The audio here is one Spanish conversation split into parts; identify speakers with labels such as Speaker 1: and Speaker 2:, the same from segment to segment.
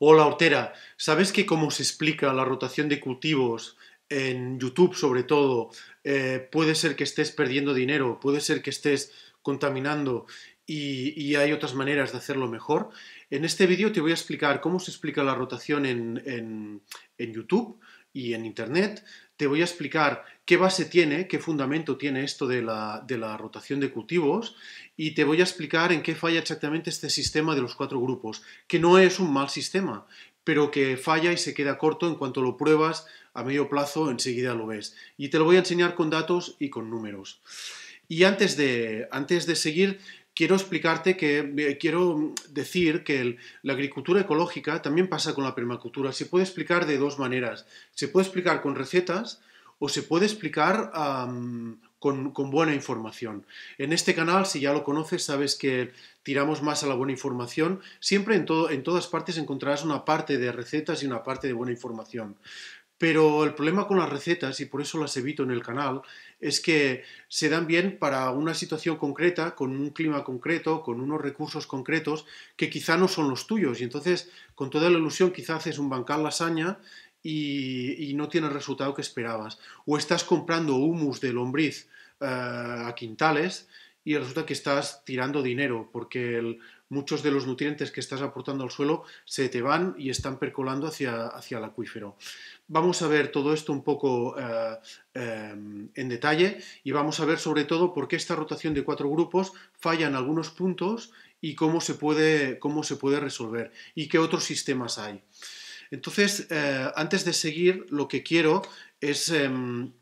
Speaker 1: Hola Hortera, ¿sabes que cómo se explica la rotación de cultivos en YouTube sobre todo? Eh, puede ser que estés perdiendo dinero, puede ser que estés contaminando y, hay otras maneras de hacerlo mejor. En este vídeo te voy a explicar cómo se explica la rotación en, en, en YouTube y en Internet, te voy a explicar qué base tiene, qué fundamento tiene esto de la, rotación de cultivos y te voy a explicar en qué falla exactamente este sistema de los cuatro grupos, que no es un mal sistema, pero que falla y se queda corto en cuanto lo pruebas a medio plazo, enseguida lo ves. Y te lo voy a enseñar con datos y con números. Y antes de, antes de seguir, quiero explicarte que eh, quiero decir que la agricultura ecológica también pasa con la permacultura. Se puede explicar de dos maneras. Se puede explicar con recetas o se puede explicar con, buena información. En este canal, si ya lo conoces, sabes que tiramos más a la buena información. Siempre en, todo, en todas partes encontrarás una parte de recetas y una parte de buena información. Pero el problema con las recetas, y por eso las evito en el canal, es que se dan bien para una situación concreta, con un clima concreto, con unos recursos concretos que quizá no son los tuyos. Y entonces, con toda la ilusión, quizá haces un bancal lasaña y, no tienes el resultado que esperabas. O estás comprando humus de lombriz eh, a quintales y resulta que estás tirando dinero porque muchos de los nutrientes que estás aportando al suelo se te van y están percolando hacia, hacia el acuífero. Vamos a ver todo esto un poco eh, eh, en detalle y vamos a ver sobre todo por qué esta rotación de cuatro grupos falla en algunos puntos y cómo se puede, cómo se puede resolver y qué otros sistemas hay. Entonces, eh, antes de seguir, lo que quiero es... Em,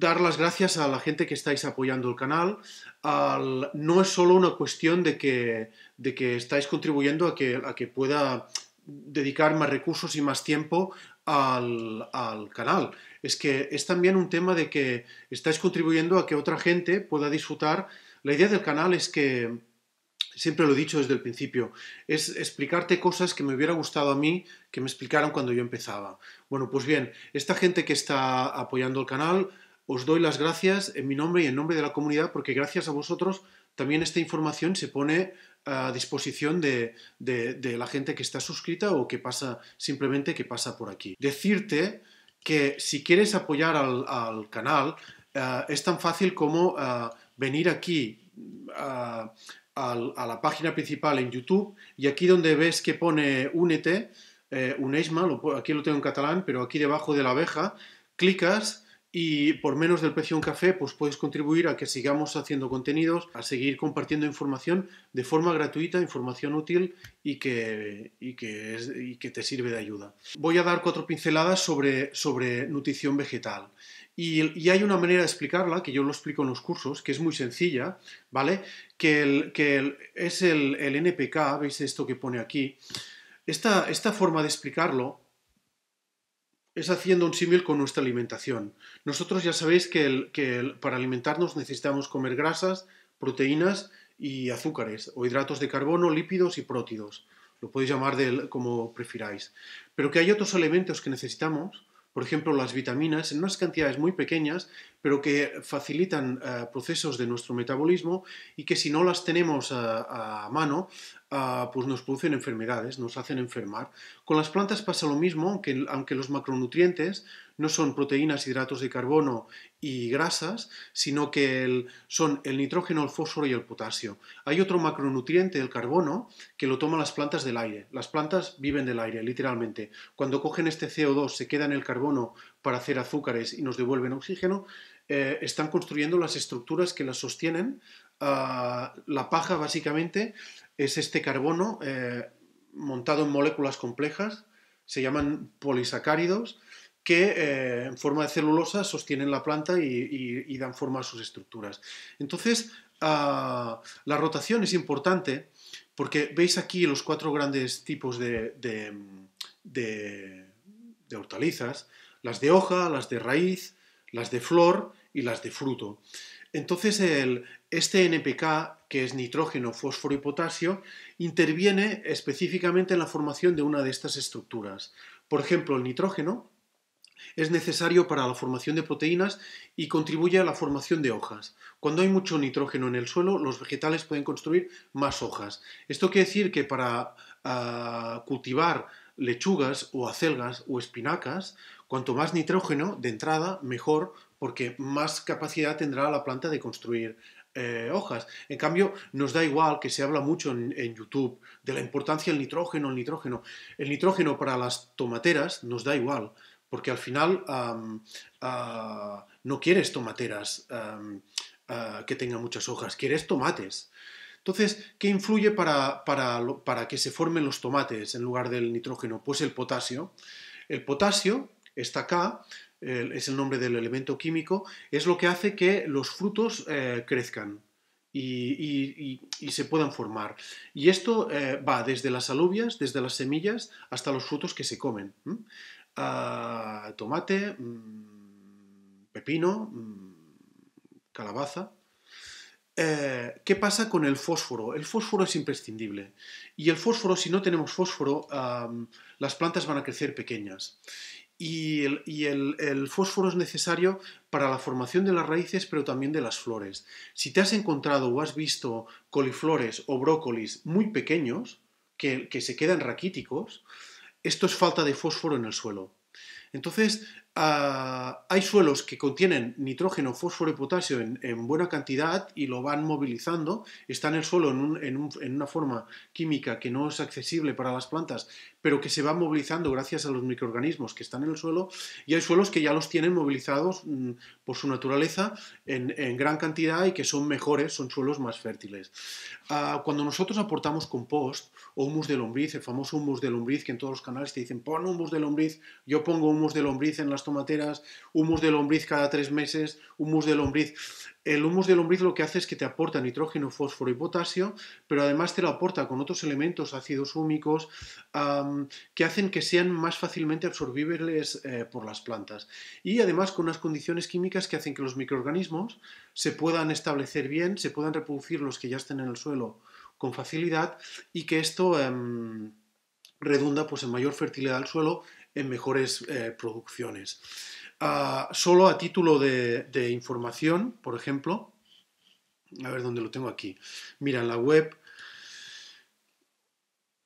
Speaker 1: dar las gracias a la gente que estáis apoyando el canal. no es solo una cuestión de que, de que estáis contribuyendo a que, a que pueda dedicar más recursos y más tiempo al, al, canal. Es que es también un tema de que estáis contribuyendo a que otra gente pueda disfrutar. La idea del canal es que, siempre lo he dicho desde el principio, es explicarte cosas que me hubiera gustado a mí que me explicaron cuando yo empezaba. Bueno, pues bien, esta gente que está apoyando el canal os doy las gracias en mi nombre y en nombre de la comunidad porque gracias a vosotros también esta información se pone a disposición de, la gente que está suscrita o que pasa simplemente que pasa por aquí. Decirte que si quieres apoyar al, canal eh, es tan fácil como eh, venir aquí eh, a la página principal en YouTube y aquí donde ves que pone únete, unesma, aquí lo tengo en catalán, pero aquí debajo de la abeja, clicas y por menos del precio de un café, pues puedes contribuir a que sigamos haciendo contenidos, a seguir compartiendo información de forma gratuita, información útil y que, te sirve de ayuda. Voy a dar cuatro pinceladas sobre, sobre nutrición vegetal. Y, hay una manera de explicarla, que yo lo explico en los cursos, que es muy sencilla, ¿vale? Que, que es el, NPK, ¿veis esto que pone aquí? esta forma de explicarlo es haciendo un símil con nuestra alimentación. Nosotros ya sabéis que, para alimentarnos necesitamos comer grasas, proteínas y azúcares, o hidratos de carbono, lípidos y prótidos. Lo podéis llamar como prefiráis. Pero que hay otros elementos que necesitamos, por ejemplo las vitaminas, en unas cantidades muy pequeñas, pero que facilitan eh, procesos de nuestro metabolismo y que si no las tenemos a mano, Ah, pues nos producen enfermedades, nos hacen enfermar. Con las plantas pasa lo mismo, aunque, aunque, los macronutrientes no son proteínas, hidratos de carbono y grasas, sino que son el nitrógeno, el fósforo y el potasio. Hay otro macronutriente, el carbono, que lo toman las plantas del aire. Las plantas viven del aire, literalmente. Cuando cogen este CO2, se queda en el carbono para hacer azúcares y nos devuelven oxígeno, eh, están construyendo las estructuras que las sostienen, ah, la paja básicamente, es este carbono eh, montado en moléculas complejas, se llaman polisacáridos, que eh, en forma de celulosa sostienen la planta y, dan forma a sus estructuras. Entonces, ah, la rotación es importante porque veis aquí los cuatro grandes tipos de hortalizas, las de hoja, las de raíz, las de flor y las de fruto. Entonces, este NPK, que es nitrógeno, fósforo y potasio, interviene específicamente en la formación de una de estas estructuras. Por ejemplo, el nitrógeno es necesario para la formación de proteínas y contribuye a la formación de hojas. Cuando hay mucho nitrógeno en el suelo, los vegetales pueden construir más hojas. Esto quiere decir que para ah, cultivar lechugas o acelgas o espinacas, cuanto más nitrógeno de entrada, mejor, porque más capacidad tendrá la planta de construir eh, hojas. En cambio, nos da igual que se habla mucho en, YouTube de la importancia del nitrógeno, el nitrógeno. El nitrógeno para las tomateras nos da igual, porque al final ah, no quieres tomateras ah, que tengan muchas hojas, quieres tomates. Entonces, ¿qué influye para, para, para que se formen los tomates en lugar del nitrógeno? Pues el potasio. El potasio está acá es el nombre del elemento químico, es lo que hace que los frutos eh, crezcan y, se puedan formar. Y esto eh, va desde las alubias, desde las semillas, hasta los frutos que se comen. Ah, tomate, mm, pepino, mm, calabaza. Eh, ¿Qué pasa con el fósforo? El fósforo es imprescindible. Y el fósforo, si no tenemos fósforo, las plantas van a crecer pequeñas y, el, fósforo es necesario para la formación de las raíces, pero también de las flores. Si te has encontrado o has visto coliflores o brócolis muy pequeños, que, que se quedan raquíticos, esto es falta de fósforo en el suelo. Entonces, Ah, hay suelos que contienen nitrógeno, fósforo y potasio en, buena cantidad y lo van movilizando. Está en el suelo en, una forma química que no es accesible para las plantas, pero que se va movilizando gracias a los microorganismos que están en el suelo. Y hay suelos que ya los tienen movilizados mm, por su naturaleza en, gran cantidad y que son mejores, son suelos más fértiles. Ah, cuando nosotros aportamos compost, humus de lombriz, el famoso humus de lombriz que en todos los canales te dicen pon humus de lombriz, yo pongo humus de lombriz en las tomateras, humus de lombriz cada tres meses, humus de lombriz. El humus de lombriz lo que hace es que te aporta nitrógeno, fósforo y potasio, pero además te lo aporta con otros elementos, ácidos húmicos, que hacen que sean más fácilmente absorbibles eh, por las plantas. Y además con unas condiciones químicas que hacen que los microorganismos se puedan establecer bien, se puedan reproducir los que ya estén en el suelo con facilidad y que esto em, redunda pues, en mayor fertilidad del suelo, en mejores eh, producciones. Ah, solo a título de, información, por ejemplo, a ver dónde lo tengo aquí. Mira, en la web,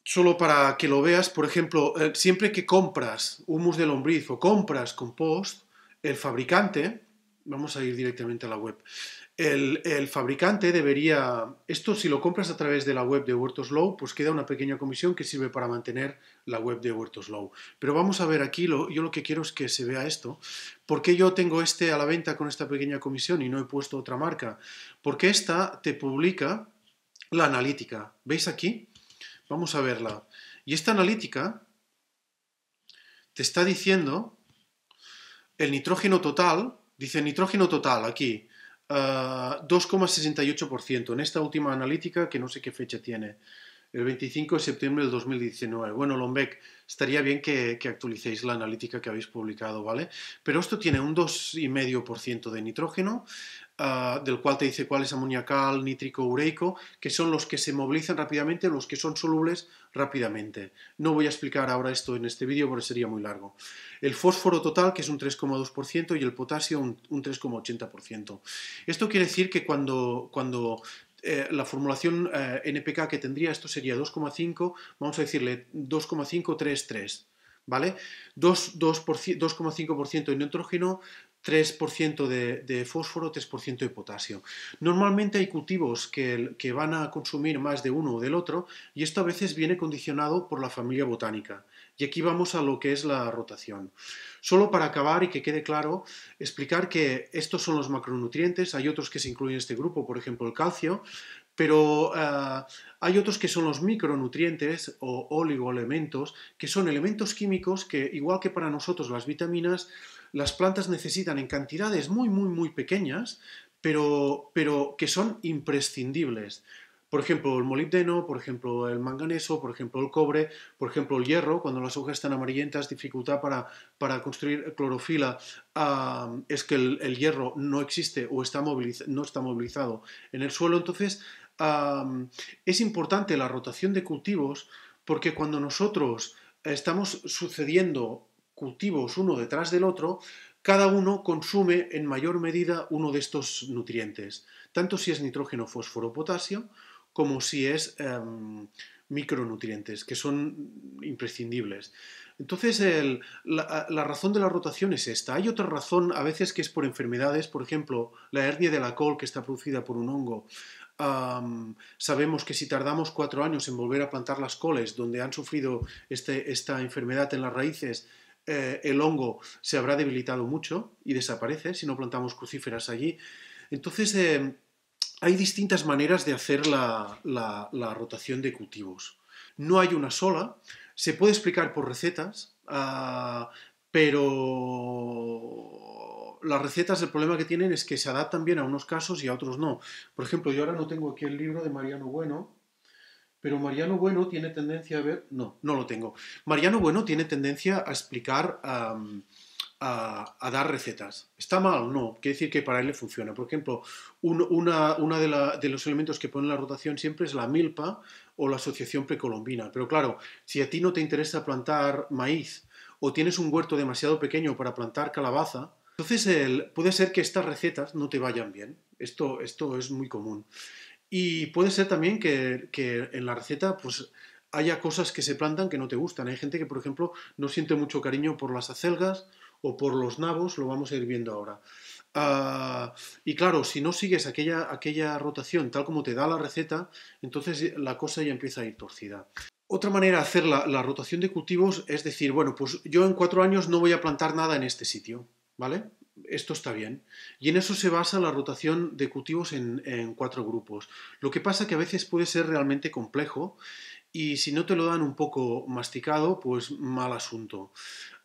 Speaker 1: solo para que lo veas, por ejemplo, eh, siempre que compras humus de lombriz o compras compost, el fabricante, vamos a ir directamente a la web, el, fabricante debería, esto si lo compras a través de la web de Low, pues queda una pequeña comisión que sirve para mantener la web de Low. Pero vamos a ver aquí, yo lo que quiero es que se vea esto. ¿Por qué yo tengo este a la venta con esta pequeña comisión y no he puesto otra marca? Porque esta te publica la analítica. ¿Veis aquí? Vamos a verla. Y esta analítica te está diciendo el nitrógeno total, dice nitrógeno total aquí, 2,68% ah, en esta última analítica que no sé qué fecha tiene, el 25 de septiembre del 2019. Bueno, Lombeck, estaría bien que, que actualicéis la analítica que habéis publicado, ¿vale? Pero esto tiene un 2,5% de nitrógeno, Ah, del cual te dice cuál es amoniacal, nítrico, ureico, que son los que se movilizan rápidamente, los que son solubles rápidamente. No voy a explicar ahora esto en este vídeo porque sería muy largo. El fósforo total, que es un 3,2%, y el potasio un, 3,80%. Esto quiere decir que cuando, cuando eh, la formulación eh, NPK que tendría, esto sería 2,5, vamos a decirle 2,533. ¿vale? 2,5% de nitrógeno, 3% de, de, fósforo, 3% de potasio. Normalmente hay cultivos que, que, van a consumir más de uno o del otro y esto a veces viene condicionado por la familia botánica. Y aquí vamos a lo que es la rotación. Solo para acabar y que quede claro, explicar que estos son los macronutrientes, hay otros que se incluyen en este grupo, por ejemplo el calcio, pero eh, hay otros que son los micronutrientes o oligoelementos, que son elementos químicos que, igual que para nosotros las vitaminas, las plantas necesitan en cantidades muy, muy, muy pequeñas, pero, pero que son imprescindibles. Por ejemplo, el molibdeno, por ejemplo, el manganeso, por ejemplo, el cobre, por ejemplo, el hierro, cuando las hojas están amarillentas, dificultad para, para construir clorofila, ah, es que el, hierro no existe o está no está movilizado en el suelo. Entonces, ah, es importante la rotación de cultivos porque cuando nosotros estamos sucediendo cultivos uno detrás del otro, cada uno consume en mayor medida uno de estos nutrientes, tanto si es nitrógeno, fósforo, potasio, como si es em, micronutrientes, que son imprescindibles. Entonces, la, razón de la rotación es esta. Hay otra razón a veces que es por enfermedades, por ejemplo, la hernia de la col que está producida por un hongo. sabemos que si tardamos cuatro años en volver a plantar las coles donde han sufrido este, esta enfermedad en las raíces, eh, el hongo se habrá debilitado mucho y desaparece si no plantamos crucíferas allí. Entonces, eh, hay distintas maneras de hacer la, rotación de cultivos. No hay una sola, se puede explicar por recetas, ah, pero las recetas el problema que tienen es que se adaptan bien a unos casos y a otros no. Por ejemplo, yo ahora no tengo aquí el libro de Mariano Bueno, pero Mariano Bueno tiene tendencia a ver... No, no lo tengo. Mariano Bueno tiene tendencia a explicar... a, dar recetas. ¿Está mal? No. Quiere decir que para él le funciona. Por ejemplo, uno una, de, los elementos que pone en la rotación siempre es la milpa o la asociación precolombina. Pero claro, si a ti no te interesa plantar maíz o tienes un huerto demasiado pequeño para plantar calabaza, entonces puede ser que estas recetas no te vayan bien. Esto, esto es muy común. Y puede ser también que, en la receta pues haya cosas que se plantan que no te gustan. Hay gente que, por ejemplo, no siente mucho cariño por las acelgas o por los nabos, lo vamos a ir viendo ahora. Ah, y claro, si no sigues aquella, aquella rotación tal como te da la receta, entonces la cosa ya empieza a ir torcida. Otra manera de hacer la, la, rotación de cultivos es decir, bueno, pues yo en cuatro años no voy a plantar nada en este sitio, ¿vale? esto está bien. Y en eso se basa la rotación de cultivos en, cuatro grupos. Lo que pasa que a veces puede ser realmente complejo y si no te lo dan un poco masticado, pues mal asunto.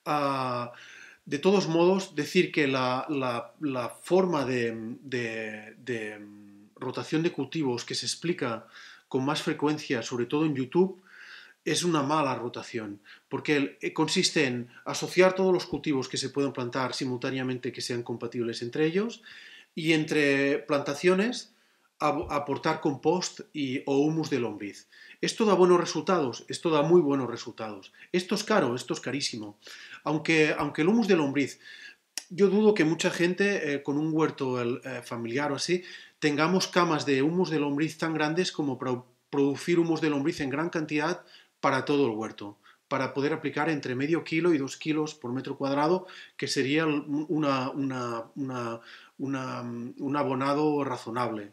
Speaker 1: Ah, de todos modos, decir que la, forma de rotación de cultivos que se explica con más frecuencia, sobre todo en YouTube, es una mala rotación, porque eh, consiste en asociar todos los cultivos que se pueden plantar simultáneamente que sean compatibles entre ellos y entre plantaciones aportar compost y, o humus de lombriz. Esto da buenos resultados, esto da muy buenos resultados. Esto es caro, esto es carísimo. Aunque, aunque el humus de lombriz, yo dudo que mucha gente eh, con un huerto eh, familiar o así tengamos camas de humus de lombriz tan grandes como para producir humus de lombriz en gran cantidad para todo el huerto, para poder aplicar entre medio kilo y dos kilos por metro cuadrado, que sería un mm, abonado razonable.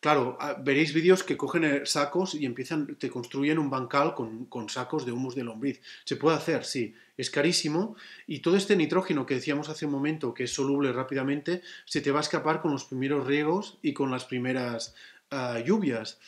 Speaker 1: Claro, ah, veréis vídeos que cogen eh, sacos y empiezan, te construyen un bancal con, sacos de humus de lombriz. Se puede hacer, sí, es carísimo. Y todo este nitrógeno que decíamos hace un momento, que es soluble rápidamente, se te va a escapar con los primeros riegos y con las primeras ah, lluvias.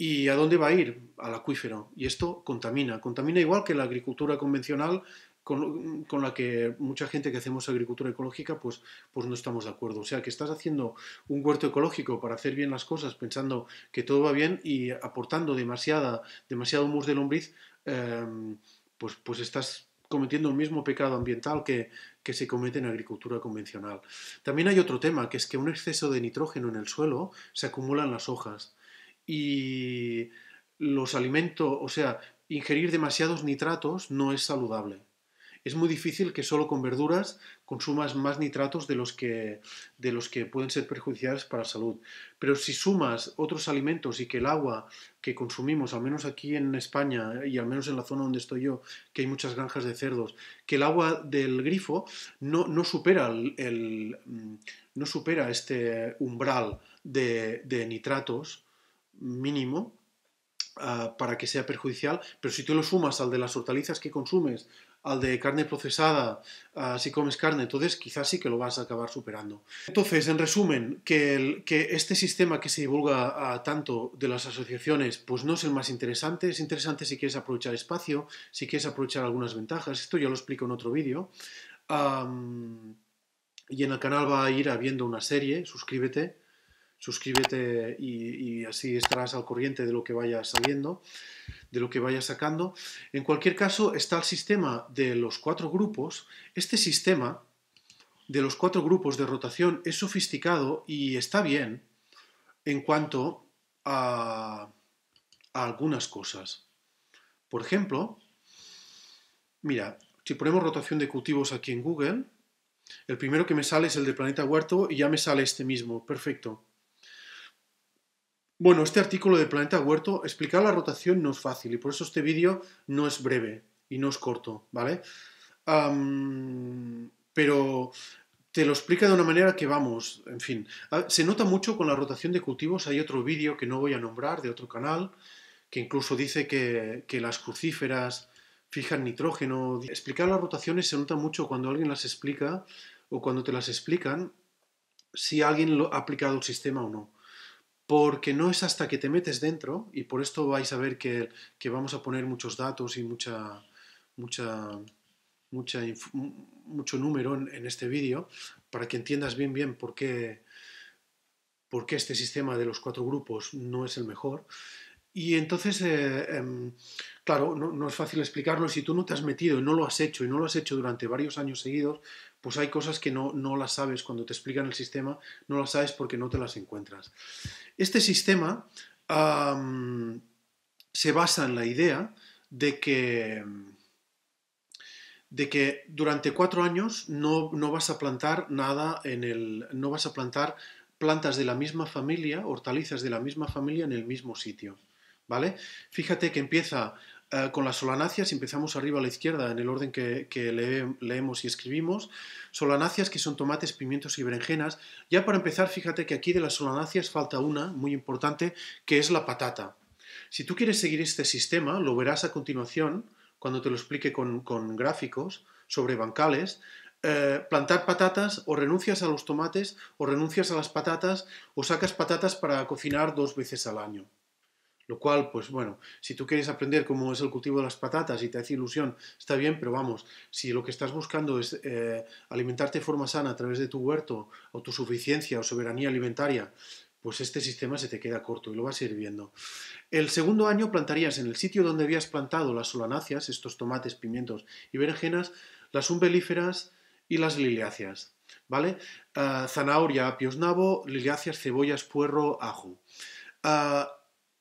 Speaker 1: ¿Y a dónde va a ir? Al acuífero. Y esto contamina. Contamina igual que la agricultura convencional con, la que mucha gente que hacemos agricultura ecológica pues, pues no estamos de acuerdo. O sea, que estás haciendo un huerto ecológico para hacer bien las cosas pensando que todo va bien y aportando demasiada, demasiado humus de lombriz, em, pues, pues estás cometiendo el mismo pecado ambiental que, que, se comete en agricultura convencional. También hay otro tema, que es que un exceso de nitrógeno en el suelo se acumula en las hojas y los alimentos, o sea, ingerir demasiados nitratos no es saludable. Es muy difícil que solo con verduras consumas más nitratos de los que, de los que pueden ser perjudiciales para la salud. Pero si sumas otros alimentos y que el agua que consumimos, al menos aquí en España y al menos en la zona donde estoy yo, que hay muchas granjas de cerdos, que el agua del grifo no, supera, el, mm, no supera este umbral de nitratos, mínimo ah, para que sea perjudicial, pero si tú lo sumas al de las hortalizas que consumes, al de carne procesada, ah, si comes carne, entonces quizás sí que lo vas a acabar superando. Entonces, en resumen, que, este sistema que se divulga ah, tanto de las asociaciones, pues no es el más interesante, es interesante si quieres aprovechar espacio, si quieres aprovechar algunas ventajas, esto ya lo explico en otro vídeo. y en el canal va a ir habiendo una serie, suscríbete, suscríbete y, así estarás al corriente de lo que vaya saliendo, de lo que vaya sacando. En cualquier caso, está el sistema de los cuatro grupos. Este sistema de los cuatro grupos de rotación es sofisticado y está bien en cuanto a algunas cosas. Por ejemplo, mira, si ponemos rotación de cultivos aquí en Google, el primero que me sale es el de Planeta Huerto y ya me sale este mismo. Perfecto. Bueno, este artículo de Planeta Huerto, explicar la rotación no es fácil y por eso este vídeo no es breve y no es corto, ¿vale? pero te lo explica de una manera que vamos, en fin, se nota mucho con la rotación de cultivos, hay otro vídeo que no voy a nombrar de otro canal, que incluso dice que, las crucíferas fijan nitrógeno. Explicar las rotaciones se nota mucho cuando alguien las explica o cuando te las explican si alguien lo ha aplicado el sistema o no porque no es hasta que te metes dentro, y por esto vais a ver que, vamos a poner muchos datos y mucha, mucha, mucha mucho número en, este vídeo, para que entiendas bien bien por qué, este sistema de los cuatro grupos no es el mejor. Y entonces, eh, em, claro, no, es fácil explicarlo. Si tú no te has metido y no lo has hecho y no lo has hecho durante varios años seguidos, pues hay cosas que no, las sabes cuando te explican el sistema, no las sabes porque no te las encuentras. Este sistema se basa en la idea de que, de que durante cuatro años no, no vas a plantar nada en el. no vas a plantar plantas de la misma familia, hortalizas de la misma familia en el mismo sitio. ¿Vale? Fíjate que empieza eh, con las solanáceas, empezamos arriba a la izquierda, en el orden que, leemos y escribimos, solanáceas que son tomates, pimientos y berenjenas. Ya para empezar, fíjate que aquí de las solanáceas falta una muy importante, que es la patata. Si tú quieres seguir este sistema, lo verás a continuación, cuando te lo explique con, gráficos sobre bancales, eh, plantar patatas o renuncias a los tomates o renuncias a las patatas o sacas patatas para cocinar dos veces al año. Lo cual, pues bueno, si tú quieres aprender cómo es el cultivo de las patatas y te hace ilusión, está bien, pero vamos, si lo que estás buscando es eh, alimentarte de forma sana a través de tu huerto, o tu suficiencia o soberanía alimentaria, pues este sistema se te queda corto y lo vas a ir viendo. El segundo año plantarías en el sitio donde habías plantado las solanáceas, estos tomates, pimientos y berenjenas, las umbelíferas y las liliáceas, ¿vale? Ah, zanahoria, apios nabo, liliáceas, cebollas, puerro, ajo. Ah,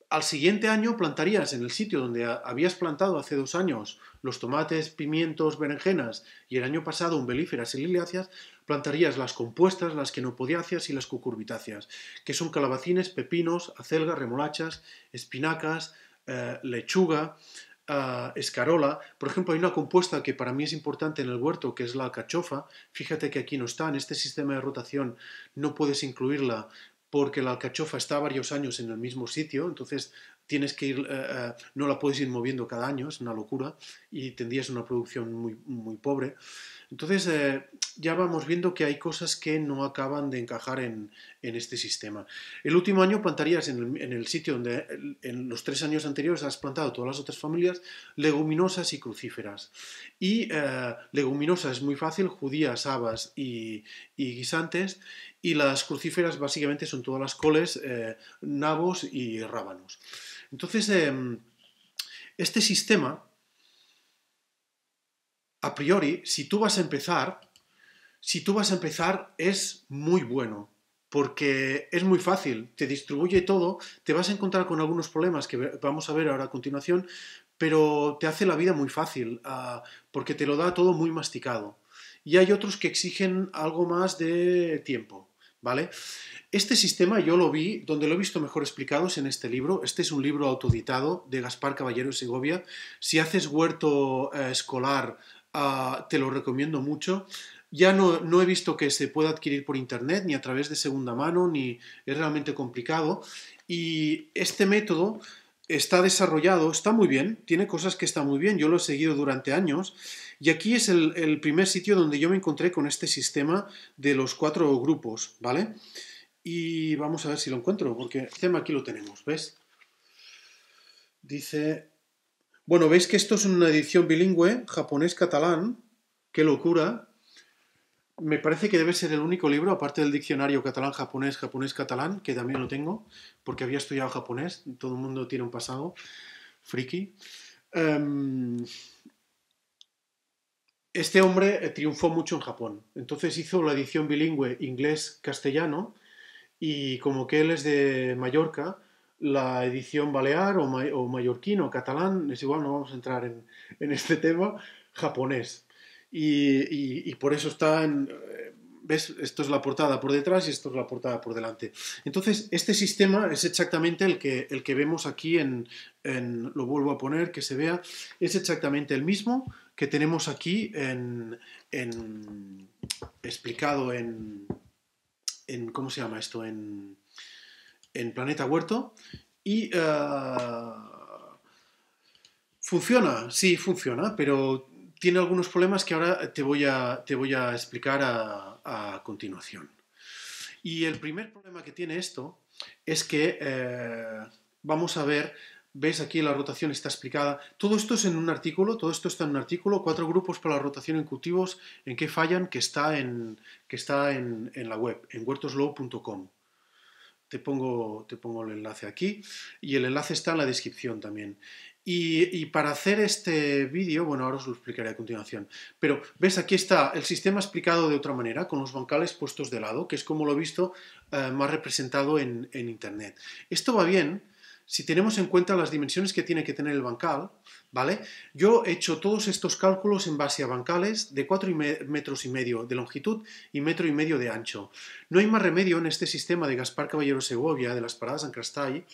Speaker 1: al siguiente año plantarías en el sitio donde habías plantado hace dos años los tomates, pimientos, berenjenas y el año pasado umbelíferas y liliáceas, plantarías las compuestas, las quenopodiáceas y las cucurbitáceas, que son calabacines, pepinos, acelgas, remolachas, espinacas, eh, lechuga, eh, escarola. Por ejemplo, hay una compuesta que para mí es importante en el huerto, que es la cachofa. Fíjate que aquí no está, en este sistema de rotación no puedes incluirla porque la alcachofa está varios años en el mismo sitio, entonces tienes que ir, eh, eh, no la puedes ir moviendo cada año, es una locura, y tendrías una producción muy, muy pobre. Entonces eh, ya vamos viendo que hay cosas que no acaban de encajar en, este sistema. El último año plantarías en el, sitio donde en los tres años anteriores has plantado todas las otras familias, leguminosas y crucíferas. Y leguminosas es muy fácil, judías, habas y guisantes, y las crucíferas básicamente son todas las coles, eh, nabos y rábanos. Entonces, em, este sistema, a priori, si tú vas a empezar, si tú vas a empezar es muy bueno, porque es muy fácil, te distribuye todo, te vas a encontrar con algunos problemas que vamos a ver ahora a continuación, pero te hace la vida muy fácil, ah, porque te lo da todo muy masticado. Y hay otros que exigen algo más de tiempo. ¿vale? Este sistema yo lo vi, donde lo he visto mejor explicado es en este libro. Este es un libro autoditado de Gaspar Caballero Segovia. Si haces huerto eh, escolar, ah, te lo recomiendo mucho. Ya no, he visto que se pueda adquirir por internet, ni a través de segunda mano, ni es realmente complicado. Y este método está desarrollado, está muy bien, tiene cosas que está muy bien, yo lo he seguido durante años, y aquí es el, primer sitio donde yo me encontré con este sistema de los cuatro grupos, ¿vale? Y vamos a ver si lo encuentro, porque tema aquí lo tenemos, ¿ves? Dice... Bueno, veis que esto es una edición bilingüe, japonés-catalán, qué locura, me parece que debe ser el único libro, aparte del diccionario catalán-japonés, japonés-catalán, que también lo tengo, porque había estudiado japonés, todo el mundo tiene un pasado friki. Em, este hombre eh, triunfó mucho en Japón, entonces hizo la edición bilingüe inglés-castellano y como que él es de Mallorca, la edición balear o, o mallorquino, catalán, es igual, no vamos a entrar en este tema, japonés y, por eso están, eh, ¿ves? Esto es la portada por detrás y esto es la portada por delante. Entonces, este sistema es exactamente el que, el que vemos aquí en, lo vuelvo a poner, que se vea, es exactamente el mismo que tenemos aquí en, explicado en, en, ¿cómo se llama esto? En, Planeta Huerto. Y eh, funciona, sí, funciona, pero tiene algunos problemas que ahora te voy a, te voy a explicar a, continuación. Y el primer problema que tiene esto es que eh, vamos a ver, ves aquí la rotación está explicada, todo esto es en un artículo, todo esto está en un artículo, cuatro grupos para la rotación en cultivos, en qué fallan, que está en, que está en, la web, en huertoslow.com. Te pongo, te pongo el enlace aquí y el enlace está en la descripción también. Y, para hacer este vídeo, bueno, ahora os lo explicaré a continuación, pero ves, aquí está el sistema explicado de otra manera, con los bancales puestos de lado, que es como lo he visto eh, más representado en Internet. Esto va bien si tenemos en cuenta las dimensiones que tiene que tener el bancal, ¿vale? Yo he hecho todos estos cálculos en base a bancales de 4,5 metros y medio de longitud y metro y medio de ancho. No hay más remedio en este sistema de Gaspar Caballero Segovia, de las paradas en Crastay.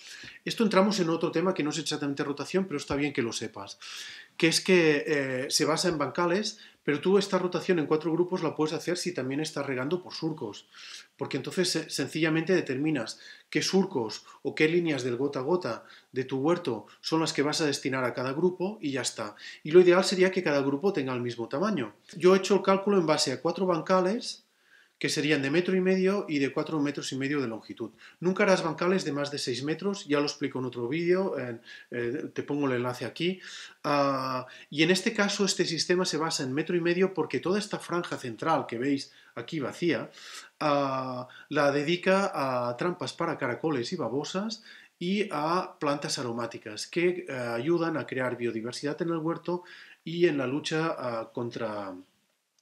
Speaker 1: Esto entramos en otro tema que no es exactamente rotación, pero está bien que lo sepas, que es que eh, se basa en bancales, pero tú esta rotación en cuatro grupos la puedes hacer si también estás regando por surcos, porque entonces sencillamente determinas qué surcos o qué líneas del gota a gota de tu huerto son las que vas a destinar a cada grupo y ya está. Y lo ideal sería que cada grupo tenga el mismo tamaño. Yo he hecho el cálculo en base a cuatro bancales que serían de metro y medio y de cuatro metros y medio de longitud. Nunca harás bancales de más de 6 metros, ya lo explico en otro vídeo, eh, te pongo el enlace aquí. Ah, y en este caso este sistema se basa en metro y medio porque toda esta franja central que veis aquí vacía ah, la dedica a trampas para caracoles y babosas y a plantas aromáticas que eh, ayudan a crear biodiversidad en el huerto y en la lucha ah, contra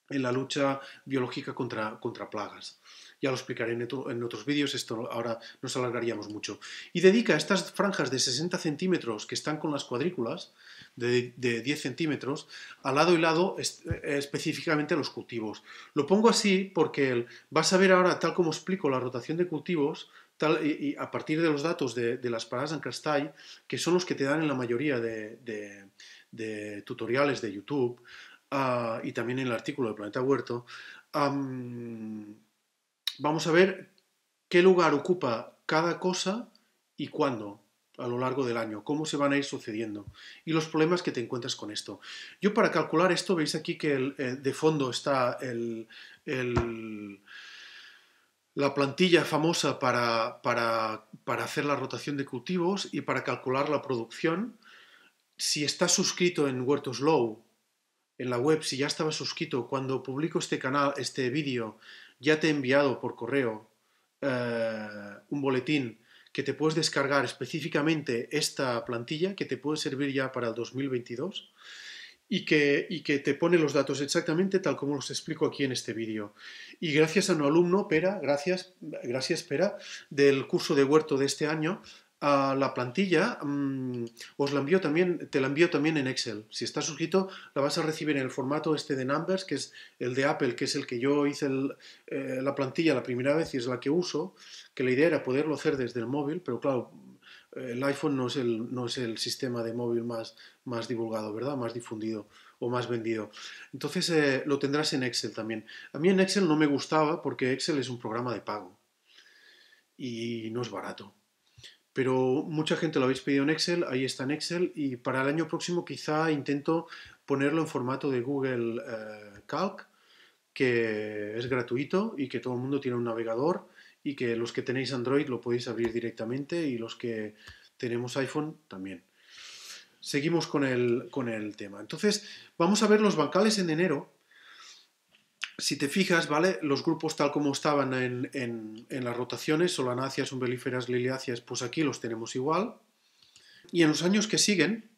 Speaker 1: en la lucha biológica contra, contra plagas. Ya lo explicaré en, en, otros vídeos, esto ahora nos alargaríamos mucho. Y dedica estas franjas de 60 centímetros que están con las cuadrículas, de, de 10 centímetros, al lado y lado específicamente a los cultivos. Lo pongo así porque vas a ver ahora, tal como explico la rotación de cultivos, tal, y, a partir de los datos de, de las paradas en Castay, que son los que te dan en la mayoría de, de tutoriales de YouTube, Ah, y también en el artículo de Planeta Huerto, vamos a ver qué lugar ocupa cada cosa y cuándo a lo largo del año, cómo se van a ir sucediendo y los problemas que te encuentras con esto. Yo para calcular esto, veis aquí que eh, de fondo está la plantilla famosa para, hacer la rotación de cultivos y para calcular la producción. Si está suscrito en Huertos Low, en la web si ya estabas suscrito, cuando publico este canal, este vídeo, ya te he enviado por correo eh, un boletín que te puedes descargar específicamente esta plantilla que te puede servir ya para el 2022 y que, y que te pone los datos exactamente tal como los explico aquí en este vídeo. Y gracias a no alumno, Pera, gracias, gracias Pera, del curso de huerto de este año, la plantilla mm, os la envío también, te la envío también en Excel. Si estás suscrito, la vas a recibir en el formato este de Numbers, que es el de Apple, que es el que yo hice eh, la plantilla la primera vez y es la que uso, que la idea era poderlo hacer desde el móvil, pero claro, el iPhone no es el, no es el sistema de móvil más, más divulgado, ¿verdad? Más difundido o más vendido. Entonces eh, lo tendrás en Excel también. A mí en Excel no me gustaba porque Excel es un programa de pago y no es barato pero mucha gente lo habéis pedido en Excel, ahí está en Excel y para el año próximo quizá intento ponerlo en formato de Google eh, Calc, que es gratuito y que todo el mundo tiene un navegador y que los que tenéis Android lo podéis abrir directamente y los que tenemos iPhone también. Seguimos con el, con el tema. Entonces, vamos a ver los bancales en enero si te fijas, ¿vale? Los grupos tal como estaban en, las rotaciones, solanáceas, umbelíferas, liliáceas, pues aquí los tenemos igual. Y en los años que siguen,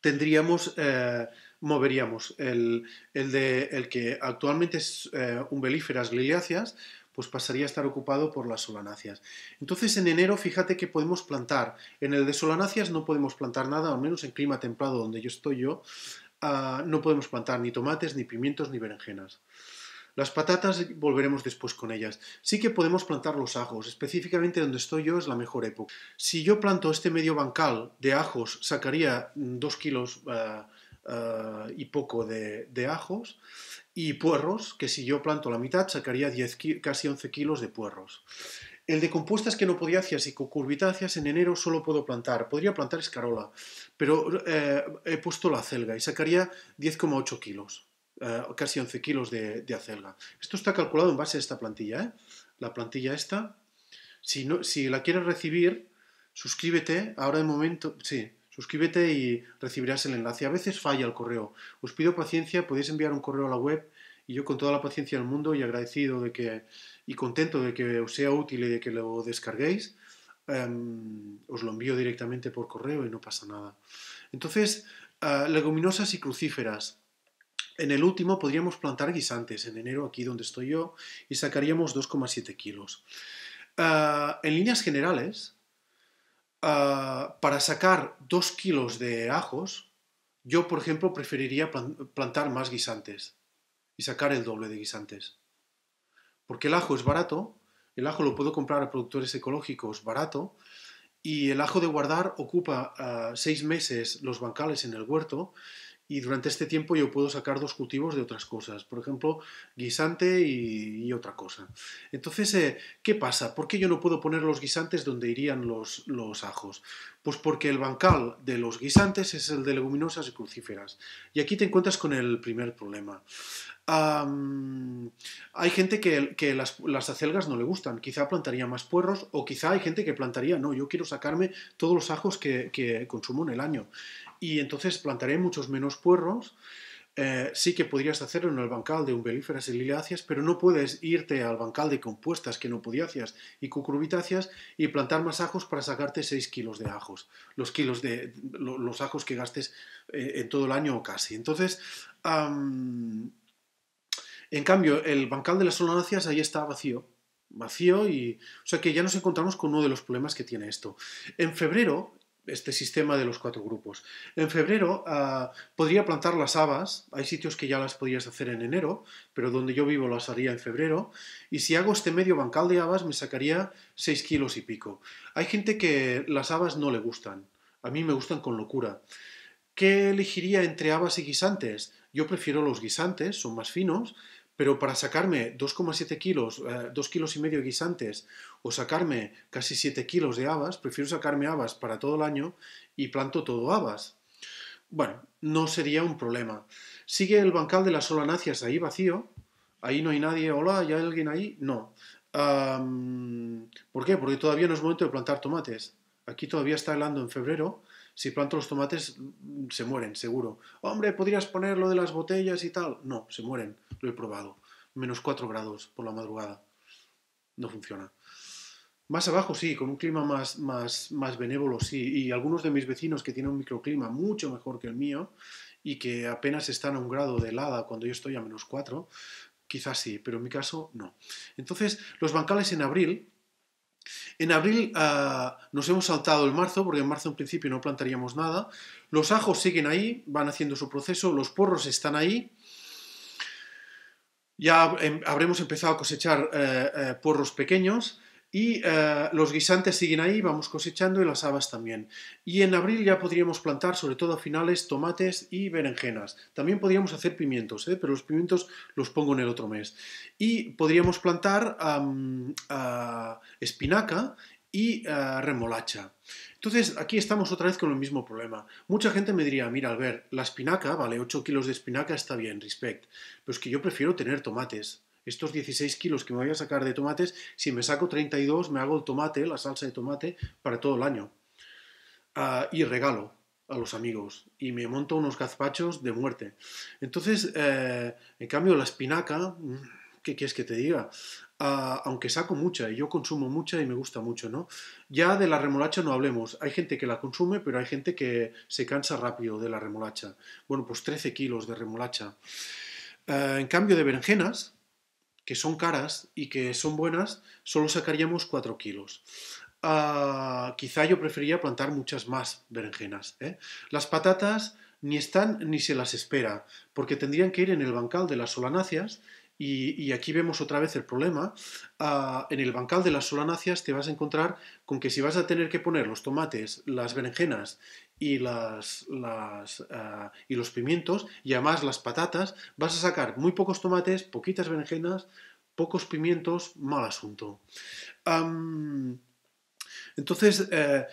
Speaker 1: tendríamos, eh, moveríamos el, de, que actualmente es eh, umbelíferas, liliáceas, pues pasaría a estar ocupado por las solanáceas. Entonces en enero fíjate que podemos plantar. En el de solanáceas no podemos plantar nada, al menos en clima templado donde yo estoy yo, ah, no podemos plantar ni tomates, ni pimientos, ni berenjenas. Las patatas volveremos después con ellas. Sí que podemos plantar los ajos, específicamente donde estoy yo es la mejor época. Si yo planto este medio bancal de ajos, sacaría dos kilos eh, eh, y poco de, ajos y puerros, que si yo planto la mitad sacaría casi 11 kilos de puerros. El de compuestas que no podía hacer y cucurbitáceas en enero solo puedo plantar. Podría plantar escarola, pero eh, he puesto la celga y sacaría 10,8 kilos. Eh, casi 11 kilos de, acelga. Esto está calculado en base a esta plantilla. ¿eh? La plantilla esta, si, no, si la quieres recibir, suscríbete. Ahora de momento, sí, suscríbete y recibirás el enlace. A veces falla el correo. Os pido paciencia, podéis enviar un correo a la web y yo con toda la paciencia del mundo y agradecido de que y contento de que os sea útil y de que lo descarguéis, em, os lo envío directamente por correo y no pasa nada. Entonces, eh, leguminosas y crucíferas. En el último podríamos plantar guisantes en enero, aquí donde estoy yo, y sacaríamos 2,7 kilos. Ah, en líneas generales, ah, para sacar 2 kilos de ajos, yo, por ejemplo, preferiría plantar más guisantes y sacar el doble de guisantes. Porque el ajo es barato, el ajo lo puedo comprar a productores ecológicos barato, y el ajo de guardar ocupa 6 ah, meses los bancales en el huerto y durante este tiempo yo puedo sacar dos cultivos de otras cosas, por ejemplo, guisante y, otra cosa. Entonces, eh, ¿qué pasa? ¿Por qué yo no puedo poner los guisantes donde irían los, los ajos? Pues porque el bancal de los guisantes es el de leguminosas y crucíferas. Y aquí te encuentras con el primer problema. hay gente que, las, acelgas no le gustan, quizá plantaría más puerros o quizá hay gente que plantaría, no, yo quiero sacarme todos los ajos que, que consumo en el año y entonces plantaré muchos menos puerros. Eh, sí que podrías hacerlo en el bancal de umbelíferas y liliáceas, pero no puedes irte al bancal de compuestas que no podías, y cucurbitáceas y plantar más ajos para sacarte 6 kilos de ajos, los kilos de los ajos que gastes eh, en todo el año o casi. Entonces, en cambio, el bancal de las solanáceas ahí está vacío, vacío y o sea que ya nos encontramos con uno de los problemas que tiene esto. En febrero este sistema de los cuatro grupos. En febrero ah, podría plantar las habas, hay sitios que ya las podías hacer en enero, pero donde yo vivo las haría en febrero, y si hago este medio bancal de habas me sacaría 6 kilos y pico. Hay gente que las habas no le gustan, a mí me gustan con locura. ¿Qué elegiría entre habas y guisantes? Yo prefiero los guisantes, son más finos, pero para sacarme 2,7 kilos, 2 eh, kilos y medio de guisantes o sacarme casi 7 kilos de habas, prefiero sacarme habas para todo el año y planto todo habas. Bueno, no sería un problema. Sigue el bancal de las solanáceas ahí vacío. Ahí no hay nadie. Hola, hay alguien ahí? No. ¿Por qué? Porque todavía no es momento de plantar tomates. Aquí todavía está helando en febrero si planto los tomates mm, se mueren, seguro. Hombre, podrías poner lo de las botellas y tal. No, se mueren, lo he probado. Menos 4 grados por la madrugada. No funciona. Más abajo sí, con un clima más, más, más benévolo sí. Y algunos de mis vecinos que tienen un microclima mucho mejor que el mío y que apenas están a un grado de helada cuando yo estoy a menos 4, quizás sí, pero en mi caso no. Entonces, los bancales en abril en abril ah, nos hemos saltado el marzo, porque en marzo en principio no plantaríamos nada. Los ajos siguen ahí, van haciendo su proceso, los porros están ahí. Ya em, habremos empezado a cosechar eh, eh, porros pequeños. Y eh, los guisantes siguen ahí, vamos cosechando y las habas también. Y en abril ya podríamos plantar, sobre todo a finales, tomates y berenjenas. También podríamos hacer pimientos, ¿eh? pero los pimientos los pongo en el otro mes. Y podríamos plantar espinaca y remolacha. Entonces, aquí estamos otra vez con el mismo problema. Mucha gente me diría, mira, Albert, la espinaca, vale, 8 kilos de espinaca está bien, respect, pero es que yo prefiero tener tomates estos 16 kilos que me voy a sacar de tomates, si me saco 32, me hago el tomate, la salsa de tomate, para todo el año. Ah, y regalo a los amigos y me monto unos gazpachos de muerte. Entonces, eh, en cambio, la espinaca, mm, ¿qué quieres que te diga? Ah, aunque saco mucha y yo consumo mucha y me gusta mucho, ¿no? Ya de la remolacha no hablemos. Hay gente que la consume, pero hay gente que se cansa rápido de la remolacha. Bueno, pues 13 kilos de remolacha. Eh, en cambio de berenjenas, que son caras y que son buenas, solo sacaríamos 4 kilos. Ah, quizá yo preferiría plantar muchas más berenjenas. ¿eh? Las patatas ni están ni se las espera, porque tendrían que ir en el bancal de las solanáceas y, aquí vemos otra vez el problema, ah, en el bancal de las solanáceas te vas a encontrar con que si vas a tener que poner los tomates, las berenjenas y, las, eh, y los pimientos y además las patatas, vas a sacar muy pocos tomates, poquitas berenjenas, pocos pimientos, mal asunto. entonces, eh,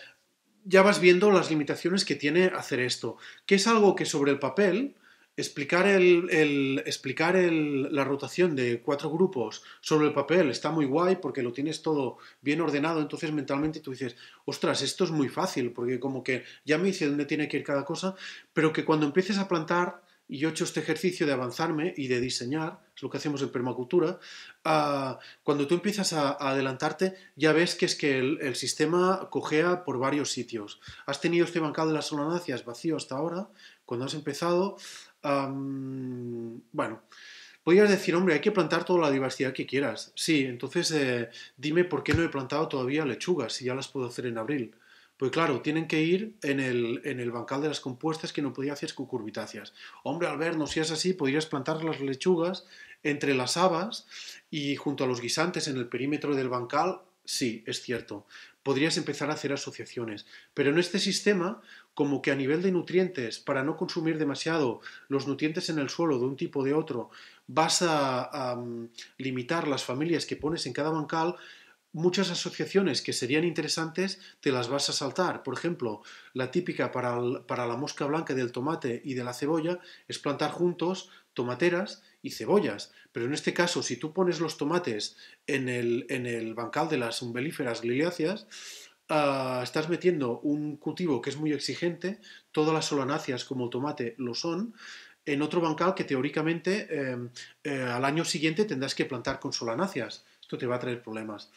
Speaker 1: ya vas viendo las limitaciones que tiene hacer esto, que es algo que sobre el papel Explicar, el, explicar la rotación de cuatro grupos sobre el papel está muy guay porque lo tienes todo bien ordenado, entonces mentalmente tú dices, ostras, esto es muy fácil, porque como que ya me hice dónde tiene que ir cada cosa, pero que cuando empieces a plantar, y yo he hecho este ejercicio de avanzarme y de diseñar, es lo que hacemos en permacultura, ah, cuando tú empiezas a, adelantarte, ya ves que es que el, sistema cojea por varios sitios. Has tenido este bancado de las solanáceas vacío hasta ahora, cuando has empezado bueno, podrías decir, hombre, hay que plantar toda la diversidad que quieras. Sí, entonces eh, dime por qué no he plantado todavía lechugas si ya las puedo hacer en abril. Pues claro, tienen que ir en el, bancal de las compuestas que no podía hacer cucurbitáceas. Hombre, Alberto, no es así, podrías plantar las lechugas entre las habas y junto a los guisantes en el perímetro del bancal. Sí, es cierto podrías empezar a hacer asociaciones. Pero en este sistema, como que a nivel de nutrientes, para no consumir demasiado los nutrientes en el suelo de un tipo o de otro, vas a, mm, limitar las familias que pones en cada bancal, muchas asociaciones que serían interesantes te las vas a saltar. Por ejemplo, la típica para, para la mosca blanca del tomate y de la cebolla es plantar juntos tomateras y cebollas. Pero en este caso, si tú pones los tomates en el, bancal de las umbelíferas liliáceas, ah, estás metiendo un cultivo que es muy exigente, todas las solanáceas como el tomate lo son, en otro bancal que teóricamente em, eh, al año siguiente tendrás que plantar con solanáceas. Esto te va a traer problemas.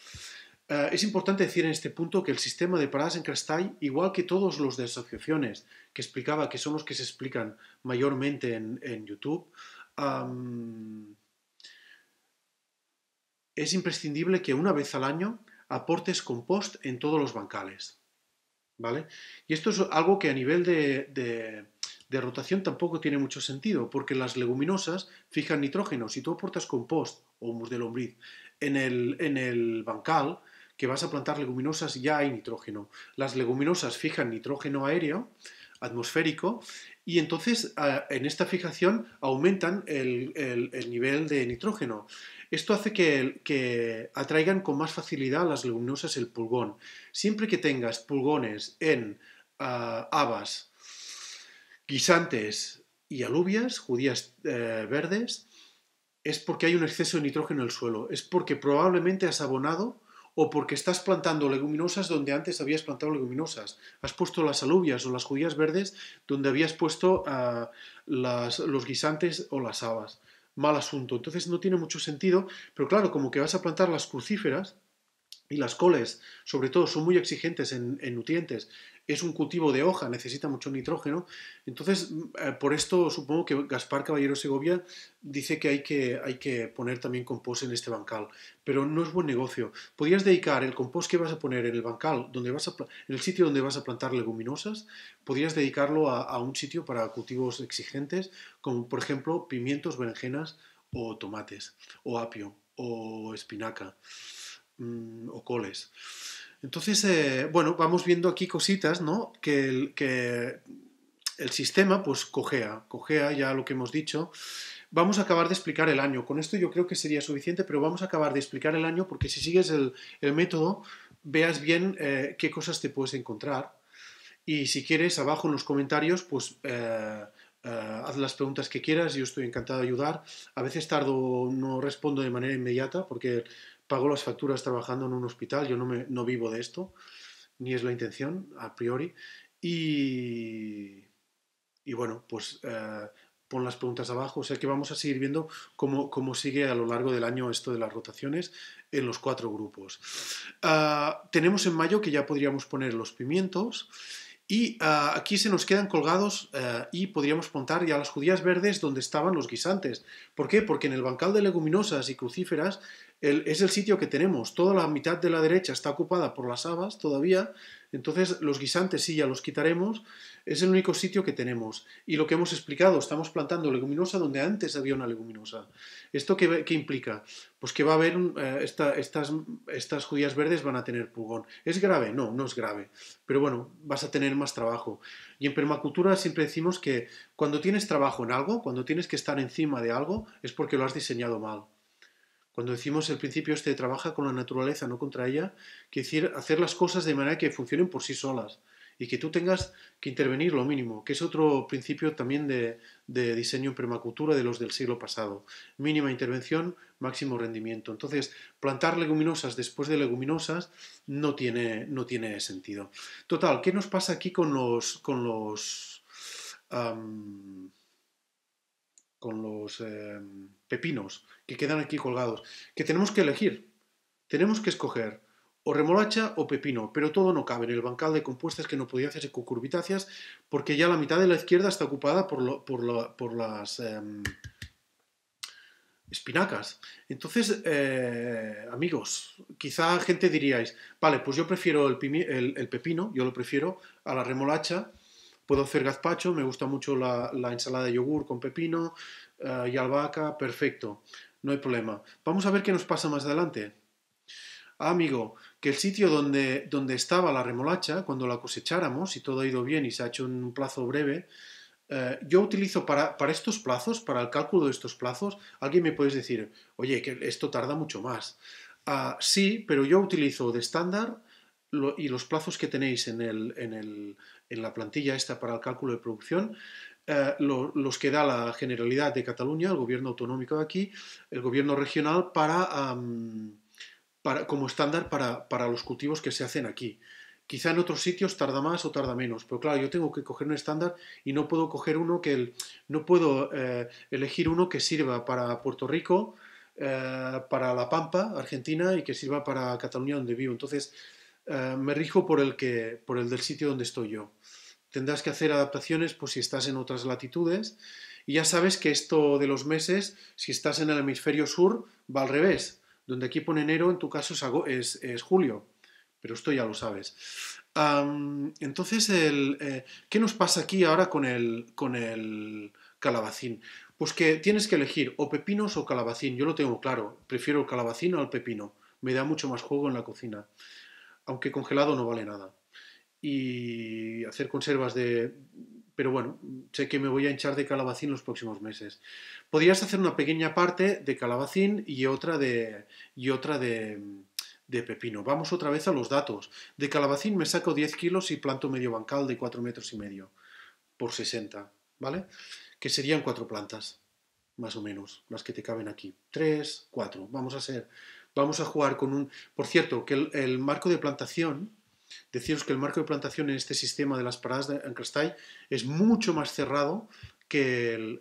Speaker 1: Ah, es importante decir en este punto que el sistema de paradas en igual que todos los de asociaciones que explicaba, que son los que se explican mayormente en, en YouTube, es imprescindible que una vez al año aportes compost en todos los bancales. ¿Vale? Y esto es algo que a nivel de, rotación tampoco tiene mucho sentido, porque las leguminosas fijan nitrógeno. Si tú aportas compost o humus de lombriz en el, en el bancal, que vas a plantar leguminosas ya hay nitrógeno. Las leguminosas fijan nitrógeno aéreo, atmosférico, y entonces ah, en esta fijación aumentan el, nivel de nitrógeno. Esto hace que, que, atraigan con más facilidad a las leguminosas el pulgón. Siempre que tengas pulgones en ah, habas, guisantes y alubias, judías eh, verdes, es porque hay un exceso de nitrógeno en el suelo, es porque probablemente has abonado o porque estás plantando leguminosas donde antes habías plantado leguminosas. Has puesto las alubias o las judías verdes donde habías puesto ah, los guisantes o las habas. Mal asunto. Entonces no tiene mucho sentido, pero claro, como que vas a plantar las crucíferas y las coles, sobre todo, son muy exigentes en nutrientes es un cultivo de hoja, necesita mucho nitrógeno. Entonces, mm, eh, por esto supongo que Gaspar Caballero Segovia dice que hay que, hay que poner también compost en este bancal, pero no es buen negocio. Podrías dedicar el compost que vas a poner en el bancal, donde vas a, en el sitio donde vas a plantar leguminosas, podrías dedicarlo a, un sitio para cultivos exigentes, como por ejemplo pimientos, berenjenas o tomates, o apio, o espinaca, mm, o coles. Entonces, eh, bueno, vamos viendo aquí cositas, ¿no? Que el, que el sistema, pues, cojea, cojea, ya lo que hemos dicho. Vamos a acabar de explicar el año. Con esto yo creo que sería suficiente, pero vamos a acabar de explicar el año porque si sigues el, método, veas bien eh, qué cosas te puedes encontrar. Y si quieres, abajo en los comentarios, pues... Eh, haz las preguntas que quieras, yo estoy encantado de ayudar. A veces tardo, no respondo de manera inmediata porque pago las facturas trabajando en un hospital, yo no, me, no vivo de esto, ni es la intención a priori. Y, y bueno, pues eh, pon las preguntas abajo. O sea que vamos a seguir viendo cómo, sigue a lo largo del año esto de las rotaciones en los cuatro grupos. Ah, tenemos en mayo que ya podríamos poner los pimientos. Y ah, aquí se nos quedan colgados eh, y podríamos contar ya las judías verdes donde estaban los guisantes. ¿Por qué? Porque en el bancal de leguminosas y crucíferas es el sitio que tenemos. Toda la mitad de la derecha está ocupada por las habas todavía, entonces los guisantes sí ya los quitaremos. Es el único sitio que tenemos. Y lo que hemos explicado, estamos plantando leguminosa donde antes había una leguminosa. ¿Esto qué, implica? Pues que va a haber, eh, estas, estas judías verdes van a tener pugón. ¿Es grave? No, no es grave. Pero bueno, vas a tener más trabajo. Y en permacultura siempre decimos que cuando tienes trabajo en algo, cuando tienes que estar encima de algo, es porque lo has diseñado mal. Cuando decimos el principio este trabaja con la naturaleza, no contra ella, quiere decir hacer las cosas de manera que funcionen por sí solas y que tú tengas que intervenir lo mínimo, que es otro principio también de, diseño en permacultura de los del siglo pasado. Mínima intervención, máximo rendimiento. Entonces, plantar leguminosas después de leguminosas no tiene, no tiene sentido. Total, ¿qué nos pasa aquí con los... Con los con los eh, pepinos que quedan aquí colgados, que tenemos que elegir, tenemos que escoger o remolacha o pepino, pero todo no cabe en el bancal de compuestas que no podía hacerse cucurbitáceas porque ya la mitad de la izquierda está ocupada por, por, las em, espinacas. Entonces, eh, amigos, quizá gente diríais, vale, pues yo prefiero el pepino, yo lo prefiero a la remolacha, Puedo hacer gazpacho, me gusta mucho la, ensalada de yogur con pepino eh, y albahaca, perfecto, no hay problema. Vamos a ver qué nos pasa más adelante. Ah, amigo, que el sitio donde, donde estaba la remolacha, cuando la cosecháramos, y todo ha ido bien y se ha hecho en un plazo breve, eh, yo utilizo para, estos plazos, para el cálculo de estos plazos, alguien me puede decir, oye, que esto tarda mucho más. Ah, sí, pero yo utilizo de estándar y los plazos que tenéis en el, en el en la plantilla esta para el cálculo de producción, eh, los que da la Generalidad de Cataluña, el gobierno autonómico de aquí, el gobierno regional, para, como estándar para, los cultivos que se hacen aquí. Quizá en otros sitios tarda más o tarda menos, pero claro, yo tengo que coger un estándar y no puedo coger uno que no puedo eh, elegir uno que sirva para Puerto Rico, eh, para La Pampa, Argentina, y que sirva para Cataluña donde vivo. Entonces, eh, me rijo por el, que, por el del sitio donde estoy yo. Tendrás que hacer adaptaciones pues, si estás en otras latitudes. Y ya sabes que esto de los meses, si estás en el hemisferio sur, va al revés. Donde aquí pone enero, en tu caso es, julio. Pero esto ya lo sabes. entonces, eh, ¿qué nos pasa aquí ahora con el, con el calabacín? Pues que tienes que elegir o pepinos o calabacín. Yo lo tengo claro. Prefiero el calabacín al pepino. Me da mucho más juego en la cocina aunque congelado no vale nada. Y hacer conservas de... Pero bueno, sé que me voy a hinchar de calabacín los próximos meses. Podrías hacer una pequeña parte de calabacín y otra de... Y otra de de pepino. Vamos otra vez a los datos. De calabacín me saco 10 kilos y planto medio bancal de 4 metros y medio por 60, ¿vale? Que serían cuatro plantas, más o menos, las que te caben aquí. 3, 4. Vamos a hacer... Vamos a jugar con un... Por cierto, que el, marco de plantación, deciros que el marco de plantación en este sistema de las paradas de Ankerstein es mucho más cerrado que el,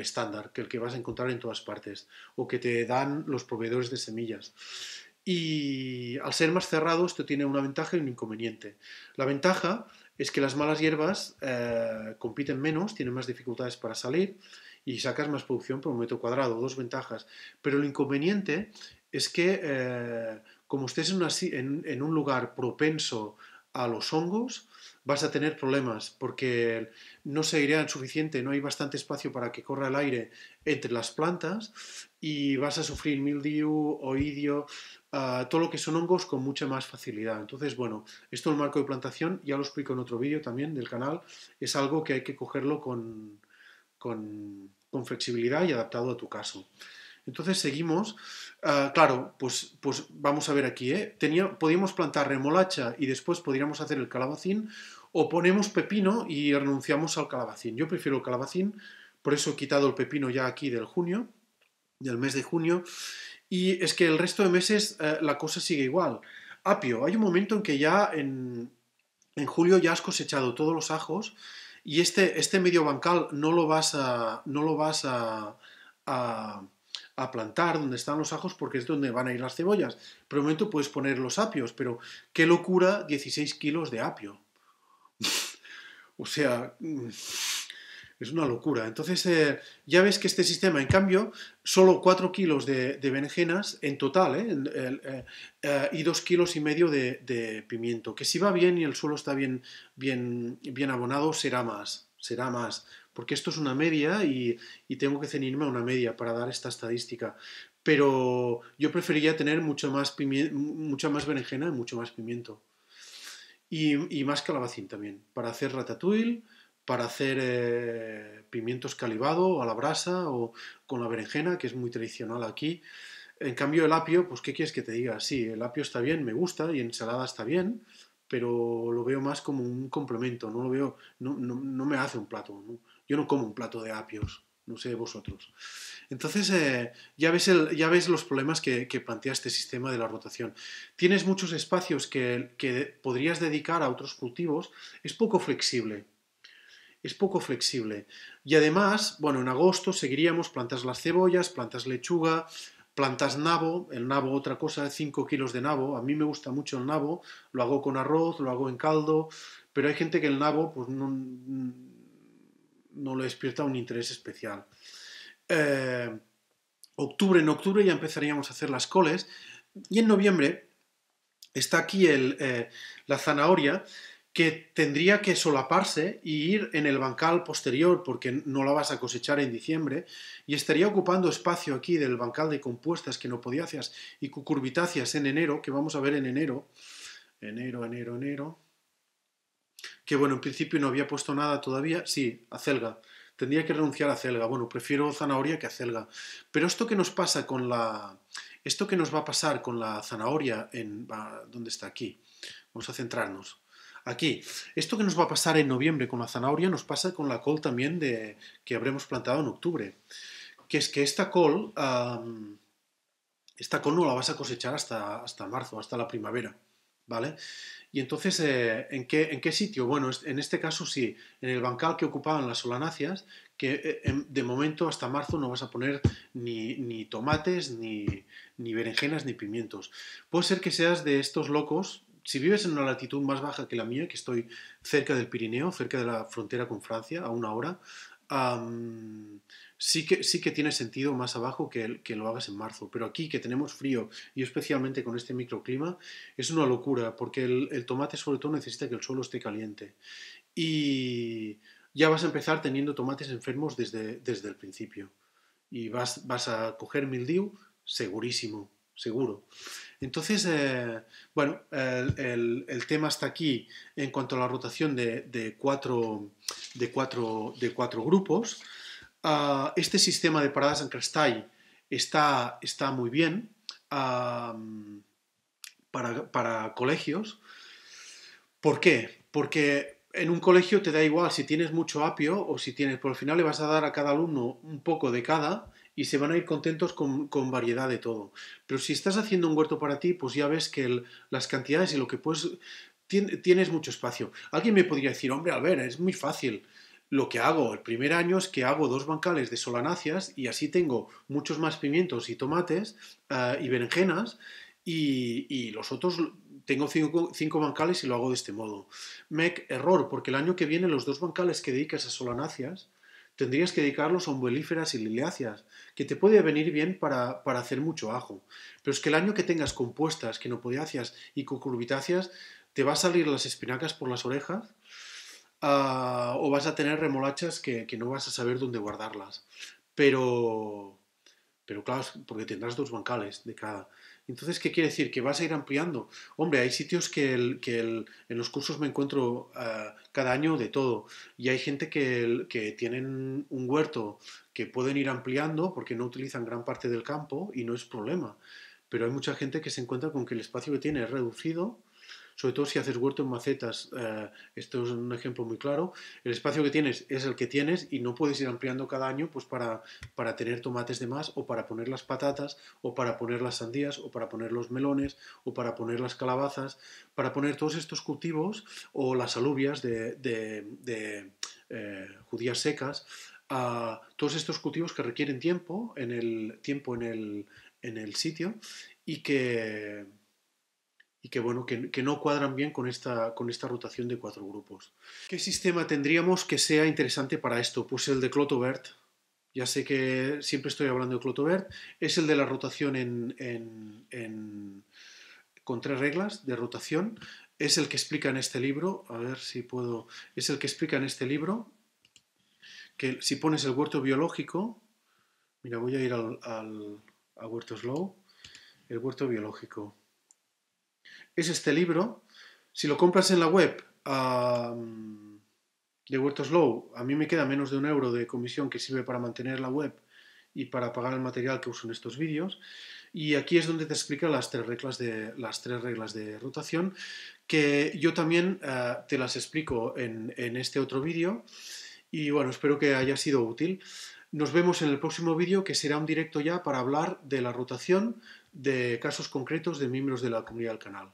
Speaker 1: estándar, que el que vas a encontrar en todas partes, o que te dan los proveedores de semillas. Y al ser más cerrado, esto tiene una ventaja y un inconveniente. La ventaja es que las malas hierbas eh, compiten menos, tienen más dificultades para salir y sacas más producción por un metro cuadrado, dos ventajas. Pero el inconveniente es que eh, como estés en, un lugar propenso a los hongos, vas a tener problemas porque no se airean suficiente, no hay bastante espacio para que corra el aire entre las plantas y vas a sufrir mildew, oidio, ah, todo lo que son hongos con mucha más facilidad. Entonces, bueno, esto el marco de plantación, ya lo explico en otro vídeo también del canal, es algo que hay que cogerlo con flexibilidad y adaptado a tu caso. Entonces seguimos. Ah, claro, pues, pues vamos a ver aquí. ¿eh? Tenía, podíamos plantar remolacha y después podríamos hacer el calabacín o ponemos pepino y renunciamos al calabacín. Yo prefiero el calabacín, por eso he quitado el pepino ya aquí del junio, del mes de junio. Y es que el resto de meses eh, la cosa sigue igual. Apio, hay un momento en que ya en, en julio ya has cosechado todos los ajos y este, este medio bancal no lo vas a, no lo vas a a plantar donde están los ajos porque es donde van a ir las cebollas. Por el momento puedes poner los apios, pero qué locura 16 kilos de apio. o sea, mm, es una locura. Entonces, eh, ya ves que este sistema, en cambio, solo 4 kilos de, de berenjenas en total, eh, eh, y 2 kilos y medio de, de, pimiento, que si va bien y el suelo está bien, bien, bien abonado, será más, será más porque esto es una media y, y tengo que ceñirme a una media para dar esta estadística. Pero yo preferiría tener mucho más, mucha más berenjena y mucho más pimiento. Y, y, más calabacín también, para hacer ratatouille, para hacer eh, pimientos calibado a la brasa o con la berenjena, que es muy tradicional aquí. En cambio, el apio, pues, ¿qué quieres que te diga? Sí, el apio está bien, me gusta, y ensalada está bien, pero lo veo más como un complemento, no lo veo, no, no, no me hace un plato. ¿no? Yo no como un plato de apios, no sé vosotros. Entonces, eh, ya, ves ya ves los problemas que, plantea este sistema de la rotación. Tienes muchos espacios que, que, podrías dedicar a otros cultivos, es poco flexible. Es poco flexible. Y además, bueno, en agosto seguiríamos plantas las cebollas, plantas lechuga, plantas nabo, el nabo otra cosa, 5 kilos de nabo. A mí me gusta mucho el nabo, lo hago con arroz, lo hago en caldo, pero hay gente que el nabo pues, no, no le despierta un interés especial. Eh, octubre, en octubre ya empezaríamos a hacer las coles y en noviembre está aquí eh, la zanahoria que tendría que solaparse y ir en el bancal posterior porque no la vas a cosechar en diciembre y estaría ocupando espacio aquí del bancal de compuestas que no hacer y cucurbitáceas en enero, que vamos a ver en enero, enero, enero, enero, que bueno, en principio no había puesto nada todavía, sí, acelga. Tendría que renunciar a acelga. Bueno, prefiero zanahoria que acelga. Pero esto que nos pasa con la... Esto que nos va a pasar con la zanahoria en... ¿Dónde está? Aquí. Vamos a centrarnos. Aquí. Esto que nos va a pasar en noviembre con la zanahoria nos pasa con la col también de... que habremos plantado en octubre. Que es que esta col... esta col no la vas a cosechar hasta, hasta marzo, hasta la primavera. ¿Vale? Y entonces, eh, ¿en, qué, ¿en, qué, sitio? Bueno, en este caso sí, en el bancal que ocupaban las solanáceas, que eh, de momento hasta marzo no vas a poner ni, tomates, ni, berenjenas, ni pimientos. Puede ser que seas de estos locos, si vives en una latitud más baja que la mía, que estoy cerca del Pirineo, cerca de la frontera con Francia, a una hora, sí que, tiene sentido más abajo que, que lo hagas en marzo, pero aquí que tenemos frío y especialmente con este microclima es una locura porque el, tomate sobre todo necesita que el suelo esté caliente y ya vas a empezar teniendo tomates enfermos desde, desde el principio y vas, vas a coger mildew segurísimo, seguro. Entonces, eh, bueno, el, tema está aquí en cuanto a la rotación de, de, de, cuatro, de cuatro grupos. Ah, este sistema de paradas en cristal está, está muy bien para, colegios. ¿Por qué? Porque en un colegio te da igual si tienes mucho apio o si tienes, por el final le vas a dar a cada alumno un poco de cada y se van a ir contentos con, variedad de todo. Pero si estás haciendo un huerto para ti, pues ya ves que las cantidades y lo que puedes... tienes mucho espacio. Alguien me podría decir, hombre, ver es muy fácil lo que hago el primer año es que hago dos bancales de solanáceas y así tengo muchos más pimientos y tomates eh, y berenjenas y, los otros tengo cinco, bancales y lo hago de este modo. Mec, error, porque el año que viene los dos bancales que dedicas a solanáceas tendrías que dedicarlos a umbelíferas y liliáceas, que te puede venir bien para, hacer mucho ajo. Pero es que el año que tengas compuestas, quinopodiáceas y cucurbitáceas, te va a salir las espinacas por las orejas Ah, o vas a tener remolachas que, no vas a saber dónde guardarlas. Pero, pero claro, porque tendrás dos bancales de cada. Entonces, ¿qué quiere decir? Que vas a ir ampliando. Hombre, hay sitios que, el, que en los cursos me encuentro ah, cada año de todo. Y hay gente que, que, tienen un huerto que pueden ir ampliando porque no utilizan gran parte del campo y no es problema. Pero hay mucha gente que se encuentra con que el espacio que tiene es reducido sobre todo si haces huerto en macetas. Eh, esto es un ejemplo muy claro. El espacio que tienes es el que tienes y no puedes ir ampliando cada año pues para, para tener tomates de más o para poner las patatas o para poner las sandías o para poner los melones o para poner las calabazas, para poner todos estos cultivos o las alubias de, eh, judías secas. A todos estos cultivos que requieren tiempo en el tiempo en el sitio y que y que, bueno, que, no cuadran bien con esta, con esta rotación de cuatro grupos. ¿Qué sistema tendríamos que sea interesante para esto? Pues el de Clotobert. Ya sé que siempre estoy hablando de Clotobert. Es el de la rotación con tres reglas de rotación. Es el que explica en este libro. A ver si puedo... Es el que explica en este libro que si pones el huerto biológico... Mira, voy a ir al, Huerto Slow. El huerto biológico es este libro. Si lo compras en la web de Huertos a mí me queda menos de un euro de comisión que sirve para mantener la web y para pagar el material que uso en estos vídeos. Y aquí es donde te explica las tres reglas de, las tres reglas de rotación, que yo también eh, te las explico en, en este otro vídeo. Y bueno, espero que haya sido útil. Nos vemos en el próximo vídeo, que será un directo ya para hablar de la rotación de casos concretos de miembros de la comunidad del canal.